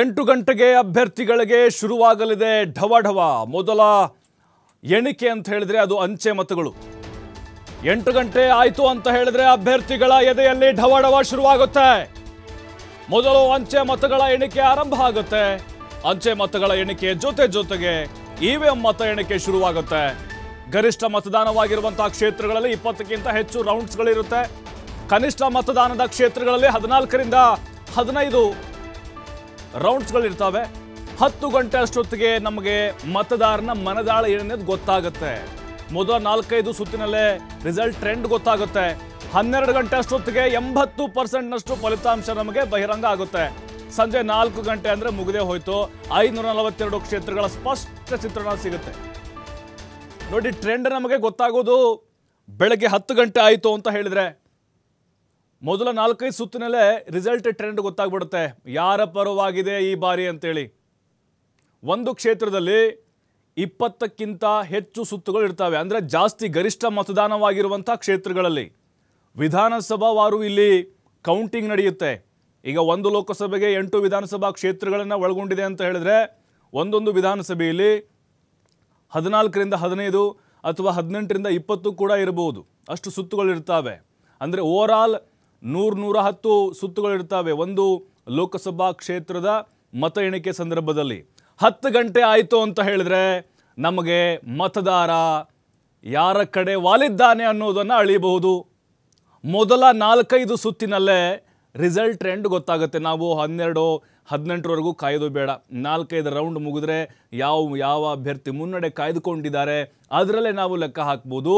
ಎಂಟು ಗಂಟೆಗೆ ಅಭ್ಯರ್ಥಿಗಳಿಗೆ ಶುರುವಾಗಲಿದೆ ಢವಢವ ಮೊದಲ ಎಣಿಕೆ ಅಂತ ಹೇಳಿದ್ರೆ ಅದು ಅಂಚೆ ಮತಗಳು ಎಂಟು ಗಂಟೆ ಆಯಿತು ಅಂತ ಹೇಳಿದ್ರೆ ಅಭ್ಯರ್ಥಿಗಳ ಎದೆಯಲ್ಲಿ ಢವಢವ ಶುರುವಾಗುತ್ತೆ ಮೊದಲು ಅಂಚೆ ಮತಗಳ ಎಣಿಕೆ ಆರಂಭ ಆಗುತ್ತೆ ಅಂಚೆ ಮತಗಳ ಎಣಿಕೆ ಜೊತೆ ಜೊತೆಗೆ ಇವಿಎಂ ಮತ ಎಣಿಕೆ ಶುರುವಾಗುತ್ತೆ ಗರಿಷ್ಠ ಮತದಾನವಾಗಿರುವಂತಹ ಕ್ಷೇತ್ರಗಳಲ್ಲಿ ಇಪ್ಪತ್ತಕ್ಕಿಂತ ಹೆಚ್ಚು ರೌಂಡ್ಸ್ಗಳಿರುತ್ತೆ ಕನಿಷ್ಠ ಮತದಾನದ ಕ್ಷೇತ್ರಗಳಲ್ಲಿ ಹದಿನಾಲ್ಕರಿಂದ ಹದಿನೈದು ರೌಂಡ್ಸ್ಗಳಿರ್ತವೆ ಹತ್ತು ಗಂಟೆ ಅಷ್ಟೊತ್ತಿಗೆ ನಮಗೆ ಮತದಾರನ ಮನದಾಳ ಏನನ್ನೋದು ಗೊತ್ತಾಗುತ್ತೆ ಮೊದಲ ನಾಲ್ಕೈದು ಸುತ್ತಿನಲ್ಲೇ ರಿಸಲ್ಟ್ ಟ್ರೆಂಡ್ ಗೊತ್ತಾಗುತ್ತೆ ಹನ್ನೆರಡು ಗಂಟೆ ಅಷ್ಟೊತ್ತಿಗೆ ಎಂಬತ್ತು ಪರ್ಸೆಂಟ್ನಷ್ಟು ಫಲಿತಾಂಶ ನಮಗೆ ಬಹಿರಂಗ ಆಗುತ್ತೆ ಸಂಜೆ ನಾಲ್ಕು ಗಂಟೆ ಅಂದರೆ ಮುಗಿದೇ ಹೋಯಿತು ಐನೂರ ನಲವತ್ತೆರಡು ಕ್ಷೇತ್ರಗಳ ಸ್ಪಷ್ಟ ಚಿತ್ರಣ ಸಿಗುತ್ತೆ ನೋಡಿ ಟ್ರೆಂಡ್ ನಮಗೆ ಗೊತ್ತಾಗೋದು ಬೆಳಗ್ಗೆ ಹತ್ತು ಗಂಟೆ ಆಯಿತು ಅಂತ ಹೇಳಿದರೆ ಮೊದಲ ನಾಲ್ಕೈದು ಸುತ್ತಿನಲ್ಲೇ ರಿಸಲ್ಟ್ ಟ್ರೆಂಡ್ ಗೊತ್ತಾಗ್ಬಿಡುತ್ತೆ ಯಾರ ಪರವಾಗಿದೆ ಈ ಬಾರಿ ಅಂತೇಳಿ ಒಂದು ಕ್ಷೇತ್ರದಲ್ಲಿ ಇಪ್ಪತ್ತಕ್ಕಿಂತ ಹೆಚ್ಚು ಸುತ್ತುಗಳು ಇರ್ತವೆ ಅಂದರೆ ಜಾಸ್ತಿ ಗರಿಷ್ಠ ಮತದಾನವಾಗಿರುವಂಥ ಕ್ಷೇತ್ರಗಳಲ್ಲಿ ವಿಧಾನಸಭಾವಾರು ಇಲ್ಲಿ ಕೌಂಟಿಂಗ್ ನಡೆಯುತ್ತೆ ಈಗ ಒಂದು ಲೋಕಸಭೆಗೆ ಎಂಟು ವಿಧಾನಸಭಾ ಕ್ಷೇತ್ರಗಳನ್ನು ಒಳಗೊಂಡಿದೆ ಅಂತ ಹೇಳಿದ್ರೆ ಒಂದೊಂದು ವಿಧಾನಸಭೆಯಲ್ಲಿ ಹದಿನಾಲ್ಕರಿಂದ ಹದಿನೈದು ಅಥವಾ ಹದಿನೆಂಟರಿಂದ ಇಪ್ಪತ್ತು ಕೂಡ ಇರಬಹುದು ಅಷ್ಟು ಸುತ್ತುಗಳು ಇರ್ತವೆ ಅಂದರೆ ಓವರ್ ಆಲ್ ನೂರು ನೂರ ಹತ್ತು ಸುತ್ತುಗಳಿರ್ತವೆ ಒಂದು ಲೋಕಸಭಾ ಕ್ಷೇತ್ರದ ಮತ ಎಣಿಕೆ ಸಂದರ್ಭದಲ್ಲಿ ಹತ್ತು ಗಂಟೆ ಆಯಿತು ಅಂತ ಹೇಳಿದ್ರೆ ನಮಗೆ ಮತದಾರ ಯಾರ ಕಡೆ ವಾಲಿದ್ದಾನೆ ಅನ್ನೋದನ್ನು ಅಳಿಬಹುದು ಮೊದಲ ನಾಲ್ಕೈದು ಸುತ್ತಿನಲ್ಲೇ ರಿಸಲ್ಟ್ ಟ್ರೆಂಡ್ ಗೊತ್ತಾಗುತ್ತೆ ನಾವು ಹನ್ನೆರಡು ಹದಿನೆಂಟರವರೆಗೂ ಕಾಯ್ದು ಬೇಡ ನಾಲ್ಕೈದು ರೌಂಡ್ ಮುಗಿದ್ರೆ ಯಾವ ಯಾವ ಅಭ್ಯರ್ಥಿ ಮುನ್ನಡೆ ಕಾಯ್ದುಕೊಂಡಿದ್ದಾರೆ ಅದರಲ್ಲೇ ನಾವು ಲೆಕ್ಕ ಹಾಕ್ಬೋದು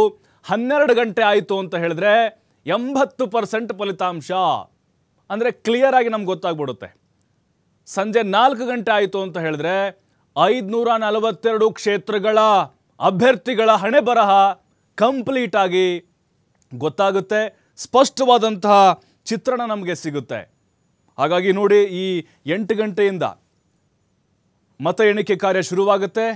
ಹನ್ನೆರಡು ಗಂಟೆ ಆಯಿತು ಅಂತ ಹೇಳಿದ್ರೆ ಎಂಬತ್ತು ಪರ್ಸೆಂಟ್ ಫಲಿತಾಂಶ ಅಂದರೆ ಕ್ಲಿಯರ್ ಆಗಿ ನಮ್ಗೆ ಗೊತ್ತಾಗ್ಬಿಡುತ್ತೆ ಸಂಜೆ ನಾಲ್ಕು ಗಂಟೆ ಆಯಿತು ಅಂತ ಹೇಳಿದ್ರೆ ಐದುನೂರ ನಲವತ್ತೆರಡು ಕ್ಷೇತ್ರಗಳ ಅಭ್ಯರ್ಥಿಗಳ ಹಣೆ ಬರಹ ಕಂಪ್ಲೀಟಾಗಿ ಗೊತ್ತಾಗುತ್ತೆ ಸ್ಪಷ್ಟವಾದಂತಹ ಚಿತ್ರಣ ನಮಗೆ ಸಿಗುತ್ತೆ ಹಾಗಾಗಿ ನೋಡಿ ಈ ಎಂಟು ಗಂಟೆಯಿಂದ ಮತ ಎಣಿಕೆ ಕಾರ್ಯ ಶುರುವಾಗುತ್ತೆ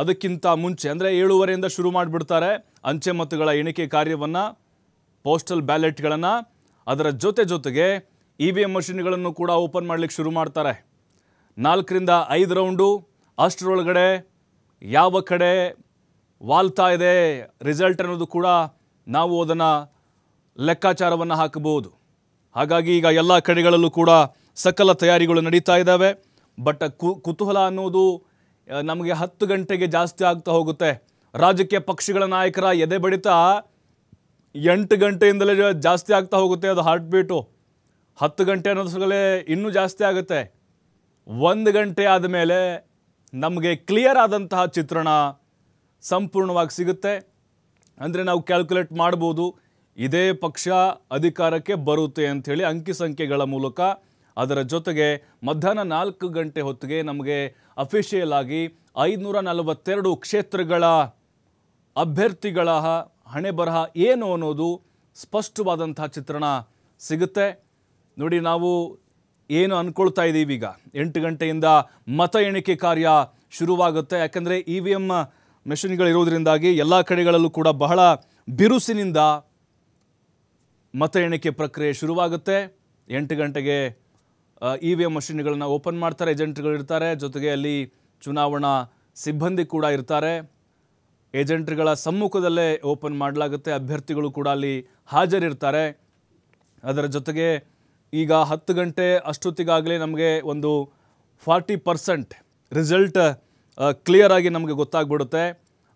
ಅದಕ್ಕಿಂತ ಮುಂಚೆ ಅಂದರೆ ಏಳುವರೆಯಿಂದ ಶುರು ಮಾಡಿಬಿಡ್ತಾರೆ ಅಂಚೆ ಮತಗಳ ಎಣಿಕೆ ಕಾರ್ಯವನ್ನು ಪೋಸ್ಟಲ್ ಬ್ಯಾಲೆಟ್ಗಳನ್ನು ಅದರ ಜೊತೆ ಜೊತೆಗೆ ಇ ವಿ ಎಮ್ ಮಷಿನ್ಗಳನ್ನು ಕೂಡ ಓಪನ್ ಮಾಡಲಿಕ್ಕೆ ಶುರು ಮಾಡ್ತಾರೆ ನಾಲ್ಕರಿಂದ ಐದು ರೌಂಡು ಅಷ್ಟರೊಳಗಡೆ ಯಾವ ಕಡೆ ವಾಲ್ತಾ ಇದೆ ರಿಸಲ್ಟ್ ಅನ್ನೋದು ಕೂಡ ನಾವು ಅದನ್ನು ಲೆಕ್ಕಾಚಾರವನ್ನು ಹಾಕಬಹುದು ಹಾಗಾಗಿ ಈಗ ಎಲ್ಲ ಕಡೆಗಳಲ್ಲೂ ಕೂಡ ಸಕಲ ತಯಾರಿಗಳು ನಡೀತಾ ಇದ್ದಾವೆ ಬಟ್ ಕು ಕುತೂಹಲ ಅನ್ನೋದು ನಮಗೆ ಹತ್ತು ಗಂಟೆಗೆ ಜಾಸ್ತಿ ಆಗ್ತಾ ಹೋಗುತ್ತೆ ರಾಜಕೀಯ ಪಕ್ಷಗಳ ನಾಯಕರ ಎದೆ ಬಡಿತಾ ಎಂಟು ಗಂಟೆಯಿಂದಲೇ ಜಾಸ್ತಿ ಆಗ್ತಾ ಹೋಗುತ್ತೆ ಅದು ಹಾರ್ಟ್ ಬೀಟು ಹತ್ತು ಗಂಟೆ ಅನ್ನೋದ್ರಲ್ಲೇ ಇನ್ನೂ ಜಾಸ್ತಿ ಆಗುತ್ತೆ ಒಂದು ಗಂಟೆ ಆದಮೇಲೆ ನಮಗೆ ಕ್ಲಿಯರ್ ಆದಂತಹ ಚಿತ್ರಣ ಸಂಪೂರ್ಣವಾಗಿ ಸಿಗುತ್ತೆ ಅಂದರೆ ನಾವು ಕ್ಯಾಲ್ಕುಲೇಟ್ ಮಾಡ್ಬೋದು ಇದೇ ಪಕ್ಷ ಅಧಿಕಾರಕ್ಕೆ ಬರುತ್ತೆ ಅಂಥೇಳಿ ಅಂಕಿ ಸಂಖ್ಯೆಗಳ ಮೂಲಕ ಅದರ ಜೊತೆಗೆ ಮಧ್ಯಾಹ್ನ ನಾಲ್ಕು ಗಂಟೆ ಹೊತ್ತಿಗೆ ನಮಗೆ ಅಫಿಷಿಯಲ್ ಆಗಿ ಐದುನೂರ ನಲವತ್ತೆರಡು ಕ್ಷೇತ್ರಗಳ ಅಭ್ಯರ್ಥಿಗಳ ಹಣೆ ಬರಹ ಏನು ಅನ್ನೋದು ಸ್ಪಷ್ಟವಾದಂಥ ಚಿತ್ರಣ ಸಿಗುತ್ತೆ ನೋಡಿ ನಾವು ಏನು ಅಂದ್ಕೊಳ್ತಾ ಇದ್ದೀವಿ ಈಗ ಎಂಟು ಗಂಟೆಯಿಂದ ಮತ ಎಣಿಕೆ ಕಾರ್ಯ ಶುರುವಾಗುತ್ತೆ ಯಾಕಂದರೆ ಇ ವಿ ಎಮ್ ಮೆಷಿನ್ಗಳಿರೋದ್ರಿಂದಾಗಿ ಎಲ್ಲ ಕಡೆಗಳಲ್ಲೂ ಕೂಡ ಬಹಳ ಬಿರುಸಿನಿಂದ ಮತ ಎಣಿಕೆ ಪ್ರಕ್ರಿಯೆ ಶುರುವಾಗುತ್ತೆ ಎಂಟು ಗಂಟೆಗೆ ಇ ವಿ ಎಮ್ ಮಷಿನ್ಗಳನ್ನು ಓಪನ್ ಮಾಡ್ತಾರೆ ಏಜೆಂಟ್ಗಳಿರ್ತಾರೆ ಜೊತೆಗೆ ಅಲ್ಲಿ ಚುನಾವಣಾ ಸಿಬ್ಬಂದಿ ಕೂಡ ಇರ್ತಾರೆ ಏಜೆಂಟ್ಗಳ ಸಮ್ಮುಖದಲ್ಲೇ ಓಪನ್ ಮಾಡಲಾಗುತ್ತೆ ಅಭ್ಯರ್ಥಿಗಳು ಕೂಡ ಅಲ್ಲಿ ಹಾಜರಿರ್ತಾರೆ ಅದರ ಜೊತೆಗೆ ಈಗ ಹತ್ತು ಗಂಟೆ ಅಷ್ಟೊತ್ತಿಗಾಗಲೇ ನಮಗೆ ಒಂದು ಫಾರ್ಟಿ ಪರ್ಸೆಂಟ್ ರಿಸಲ್ಟ್ ಕ್ಲಿಯರಾಗಿ ನಮಗೆ ಗೊತ್ತಾಗ್ಬಿಡುತ್ತೆ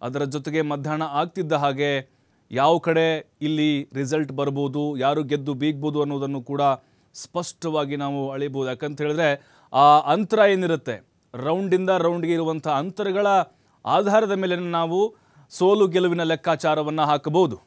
ಅದರ ಜೊತೆಗೆ ಮಧ್ಯಾಹ್ನ ಆಗ್ತಿದ್ದ ಹಾಗೆ ಯಾವ ಕಡೆ ಇಲ್ಲಿ ರಿಸಲ್ಟ್ ಬರ್ಬೋದು ಯಾರು ಗೆದ್ದು ಬೀಗ್ಬೋದು ಅನ್ನೋದನ್ನು ಕೂಡ ಸ್ಪಷ್ಟವಾಗಿ ನಾವು ಅಳಿಬೋದು ಯಾಕಂತ ಹೇಳಿದ್ರೆ ಆ ಅಂತರ ಏನಿರುತ್ತೆ ರೌಂಡಿಂದ ರೌಂಡ್ಗೆ ಇರುವಂಥ ಅಂತರಗಳ ಆಧಾರದ ಮೇಲೆ ನಾವು ಸೋಲು ಗೆಲುವಿನ ಲೆಕ್ಕಾಚಾರವನ್ನು ಹಾಕಬಹುದು